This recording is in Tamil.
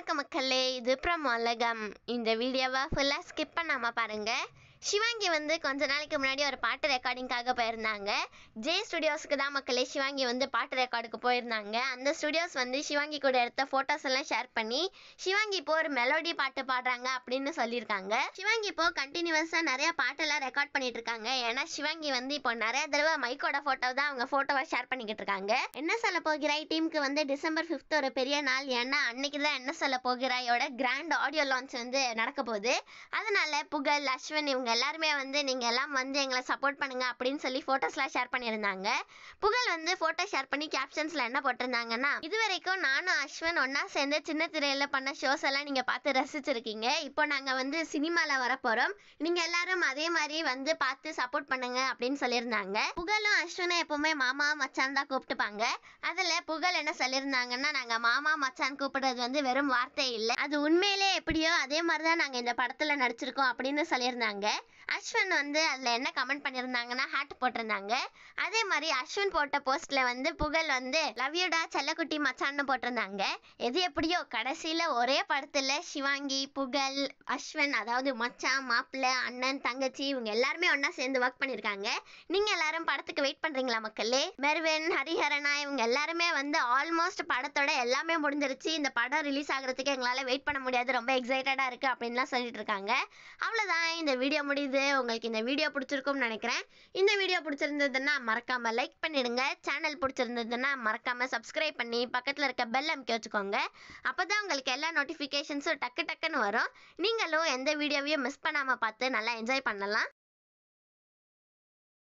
வணக்கம் மக்களே இது பிரமலகம் இந்த வீடியோவை ஃபுல்லாக ஸ்கிப் பண்ணாமல் பாருங்கள் சிவாங்கி வந்து கொஞ்ச நாளைக்கு முன்னாடி ஒரு பாட்டு ரெக்கார்டிங்காக போயிருந்தாங்க ஜே ஸ்டுடியோஸ்க்கு தான் மக்களே சிவாங்கி வந்து பாட்டு ரெக்கார்டுக்கு போயிருந்தாங்க அந்த ஸ்டுடியோஸ் வந்து சிவாங்கி கூட எடுத்த ஃபோட்டோஸ் எல்லாம் ஷேர் பண்ணி சிவாங்கி இப்போ ஒரு மெலோடி பாட்டு பாடுறாங்க அப்படின்னு சொல்லியிருக்காங்க சிவாங்கி இப்போ கண்டினியூஸாக நிறைய பாட்டெல்லாம் ரெக்கார்ட் பண்ணிட்டு இருக்காங்க ஏன்னா சிவாங்கி வந்து இப்போ நிறைய தடவை மைக்கோட போட்டோ தான் அவங்க ஃபோட்டோவை ஷேர் பண்ணிக்கிட்டு இருக்காங்க என்ன சொல்ல போகிறாய் டீமுக்கு வந்து டிசம்பர் ஃபிஃப்த் ஒரு பெரிய நாள் ஏன்னா அன்னைக்கு தான் என்ன சொல்ல போகிறாயோட கிராண்ட் ஆடியோ லான்ச் வந்து நடக்க போகுது அதனால புகழ் அஸ்வின் இவங்க எல்லாருமே வந்து நீங்கள் எல்லாம் வந்து எங்களை சப்போர்ட் பண்ணுங்க அப்படின்னு சொல்லி ஃபோட்டோஸ்லாம் ஷேர் பண்ணியிருந்தாங்க புகழ் வந்து ஃபோட்டோ ஷேர் பண்ணி கேப்ஷன்ஸில் என்ன போட்டிருந்தாங்கன்னா இது வரைக்கும் நானும் அஸ்வன் ஒன்னா சேர்ந்து சின்ன திரையில் பண்ண ஷோஸ் எல்லாம் நீங்கள் பார்த்து ரசிச்சிருக்கீங்க இப்போ நாங்கள் வந்து சினிமாவில் வர போகிறோம் நீங்கள் எல்லாரும் அதே மாதிரி வந்து பார்த்து சப்போர்ட் பண்ணுங்க அப்படின்னு சொல்லியிருந்தாங்க புகழும் அஸ்வனும் எப்பவுமே மாமா மச்சான் தான் கூப்பிட்டுப்பாங்க அதில் புகழ் என்ன சொல்லியிருந்தாங்கன்னா நாங்கள் மாமா மச்சான் கூப்பிடுறது வந்து வெறும் வார்த்தை இல்லை அது உண்மையிலே எப்படியோ அதே மாதிரி தான் நாங்கள் இந்த படத்தில் நடிச்சிருக்கோம் அப்படின்னு சொல்லியிருந்தாங்க அஸ்வின் வந்து அதில் என்ன கமெண்ட் பண்ணியிருந்தாங்கன்னா ஹார்ட் போட்டிருந்தாங்க அதே மாதிரி அஸ்வின் போட்ட போஸ்ட்ல வந்து புகழ் வந்து லவ் யூடா செல்லக்குட்டி மச்சான்னு போட்டிருந்தாங்க எது எப்படியோ கடைசியில் ஒரே படத்தில் சிவாங்கி புகழ் அஸ்வின் அதாவது மச்சான் மாப்பிள்ளை அண்ணன் தங்கச்சி இவங்க எல்லாருமே ஒன்றா சேர்ந்து ஒர்க் பண்ணியிருக்காங்க நீங்கள் எல்லாரும் படத்துக்கு வெயிட் பண்ணுறீங்களா மக்களே மெர்வின் ஹரிஹரனா இவங்க எல்லாருமே வந்து ஆல்மோஸ்ட் படத்தோட எல்லாமே முடிஞ்சிருச்சு இந்த படம் ரிலீஸ் ஆகிறதுக்கு எங்களால் வெயிட் பண்ண முடியாது ரொம்ப எக்ஸைட்டடாக இருக்குது அப்படின்லாம் சொல்லிட்டு இருக்காங்க அவ்வளோதான் இந்த வீடியோ முடியுது உங்களுக்கு இந்த வீடியோ பிடிச்சிருக்கும்னு நினைக்கிறேன் இந்த வீடியோ பிடிச்சிருந்ததுன்னா மறக்காமல் லைக் பண்ணிடுங்க சேனல் பிடிச்சிருந்ததுன்னா மறக்காமல் சப்ஸ்கிரைப் பண்ணி பக்கத்தில் இருக்க பெல் அமுக்கி வச்சுக்கோங்க அப்போ தான் உங்களுக்கு எல்லா நோட்டிஃபிகேஷன்ஸும் டக்கு டக்குன்னு வரும் நீங்களும் எந்த வீடியோவையும் மிஸ் பண்ணாமல் பார்த்து நல்லா என்ஜாய் பண்ணலாம்